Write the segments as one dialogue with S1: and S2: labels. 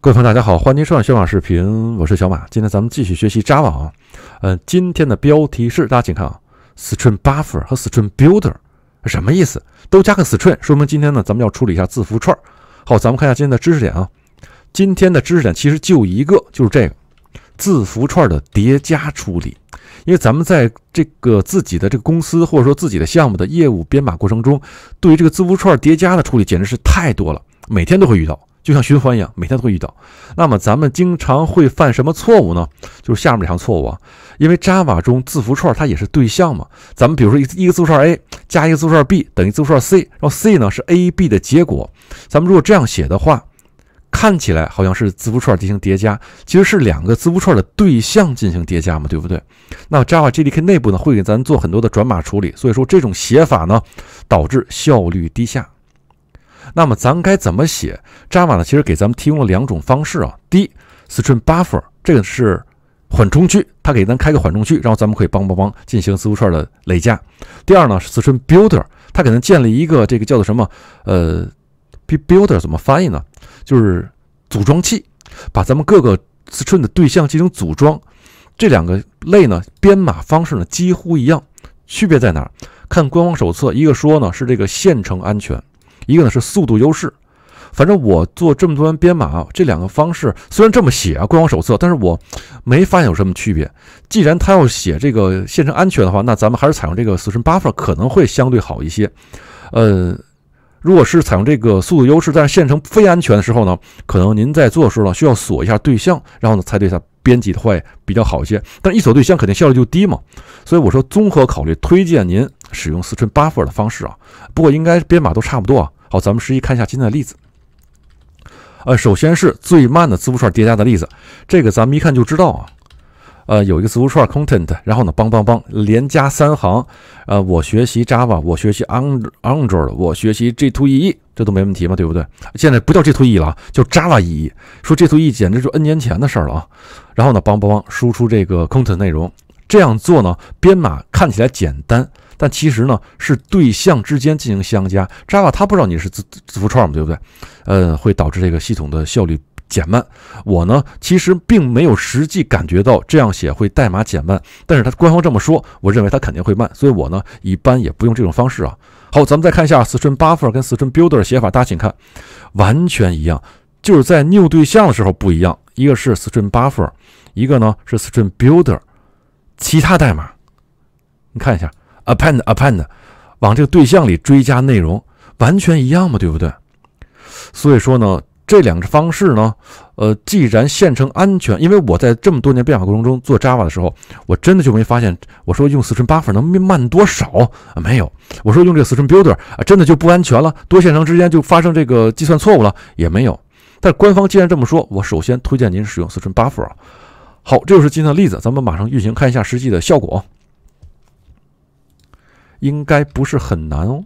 S1: 各位朋友，大家好，欢迎收看小马视频，我是小马。今天咱们继续学习 Java 啊，呃，今天的标题是，大家请看啊，String Buffer 和 String Builder 什么意思？都加个 String，说明今天呢，咱们要处理一下字符串。好，咱们看一下今天的知识点啊。今天的知识点其实就一个，就是这个字符串的叠加处理。因为咱们在这个自己的这个公司或者说自己的项目的业务编码过程中，对于这个字符串叠加的处理简直是太多了，每天都会遇到。就像循环一样，每天都会遇到。那么咱们经常会犯什么错误呢？就是下面这项错误啊。因为 Java 中字符串它也是对象嘛。咱们比如说一一个字符串 a 加一个字符串 b 等于字符串 c，然后 c 呢是 a b 的结果。咱们如果这样写的话，看起来好像是字符串进行叠加，其实是两个字符串的对象进行叠加嘛，对不对？那 Java JDK 内部呢会给咱做很多的转码处理，所以说这种写法呢导致效率低下。那么，咱该怎么写 Java 呢？其实给咱们提供了两种方式啊。第一，String Buffer，这个是缓冲区，它给咱开个缓冲区，然后咱们可以帮帮帮进行字符串的累加。第二呢，String 是 Builder，它给咱建立一个这个叫做什么呃，Builder 怎么翻译呢？就是组装器，把咱们各个 String 的对象进行组装。这两个类呢，编码方式呢几乎一样，区别在哪？看官网手册，一个说呢是这个线程安全。一个呢是速度优势，反正我做这么多年编码，这两个方式虽然这么写啊，官方手册，但是我没发现有什么区别。既然他要写这个线程安全的话，那咱们还是采用这个死存 buffer 可能会相对好一些。呃，如果是采用这个速度优势，但是线程非安全的时候呢，可能您在做的时候呢需要锁一下对象，然后呢才对它编辑的会比较好一些。但一锁对象肯定效率就低嘛，所以我说综合考虑，推荐您使用死存 buffer 的方式啊。不过应该编码都差不多啊。好，咱们实际看一下今天的例子。呃，首先是最慢的字符串叠加的例子，这个咱们一看就知道啊。呃，有一个字符串 content，然后呢，邦邦邦，连加三行。呃，我学习 Java，我学习 Android，我学习 G Two E 这都没问题嘛，对不对？现在不叫 G Two E 了，叫 Java E 说 G Two E 简直就 N 年前的事儿了啊。然后呢，邦邦邦，输出这个 content 内容。这样做呢，编码看起来简单。但其实呢，是对象之间进行相加。Java 它不知道你是字字符串，嘛，对不对？呃，会导致这个系统的效率减慢。我呢，其实并没有实际感觉到这样写会代码减慢，但是它官方这么说，我认为它肯定会慢。所以我呢，一般也不用这种方式啊。好，咱们再看一下 String Buffer 跟 String Builder 写法，大家请看，完全一样，就是在 new 对象的时候不一样，一个是 String Buffer，一个呢是 String Builder，其他代码你看一下。append append，往这个对象里追加内容，完全一样嘛，对不对？所以说呢，这两个方式呢，呃，既然线程安全，因为我在这么多年变化过程中做 Java 的时候，我真的就没发现，我说用 String Buffer 能慢多少啊？没有，我说用这个 String Builder 啊，真的就不安全了，多线程之间就发生这个计算错误了，也没有。但官方既然这么说，我首先推荐您使用 String Buffer。好，这就是今天的例子，咱们马上运行看一下实际的效果。应该不是很难哦，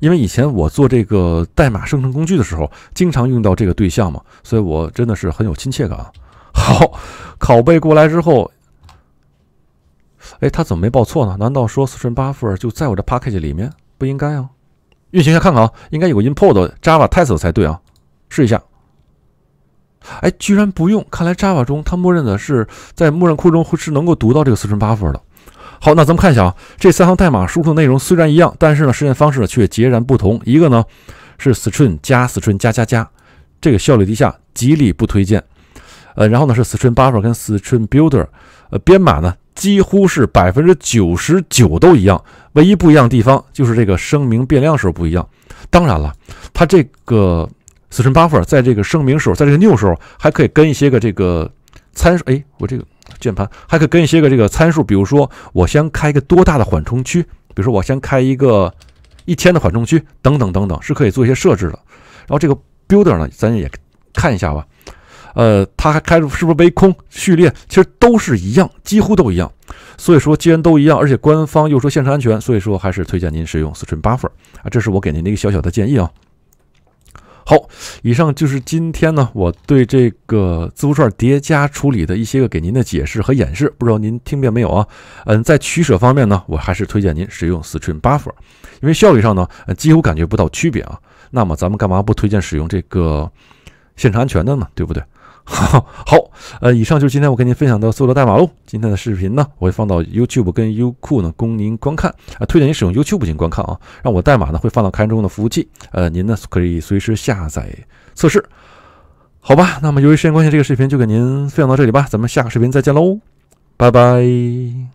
S1: 因为以前我做这个代码生成工具的时候，经常用到这个对象嘛，所以我真的是很有亲切感。好，拷贝过来之后，哎，他怎么没报错呢？难道说四寸八分就在我这 package 里面？不应该啊。运行一下看看啊，应该有个 import j a v a t e s t 才对啊。试一下，哎，居然不用，看来 Java 中它默认的是在默认库中是能够读到这个四寸八分的。好，那咱们看一下啊，这三行代码输出的内容虽然一样，但是呢，实现方式却截然不同。一个呢是 String 加 String 加加加，这个效率低下，极力不推荐。呃，然后呢是 String Buffer 跟 String Builder，呃，编码呢几乎是百分之九十九都一样，唯一不一样的地方就是这个声明变量时候不一样。当然了，它这个 String Buffer 在这个声明时候，在这个 new 时候还可以跟一些个这个参数。哎，我这个。键盘还可以跟一些个这个参数，比如说我先开一个多大的缓冲区，比如说我先开一个一千的缓冲区，等等等等，是可以做一些设置的。然后这个 builder 呢，咱也看一下吧。呃，它还开是不是微空序列？其实都是一样，几乎都一样。所以说，既然都一样，而且官方又说线上安全，所以说还是推荐您使用 String Buffer 啊，这是我给您的一个小小的建议啊。好。以上就是今天呢，我对这个字符串叠加处理的一些个给您的解释和演示，不知道您听遍没有啊？嗯，在取舍方面呢，我还是推荐您使用 String Buffer，因为效率上呢，几乎感觉不到区别啊。那么咱们干嘛不推荐使用这个现场安全的呢？对不对？好，呃，以上就是今天我跟您分享的所有代码喽。今天的视频呢，我会放到 YouTube 跟优酷呢供您观看啊，推荐您使用 YouTube 进行观看啊。让我代码呢会放到源中的服务器，呃，您呢可以随时下载测试。好吧，那么由于时间关系，这个视频就给您分享到这里吧，咱们下个视频再见喽，拜拜。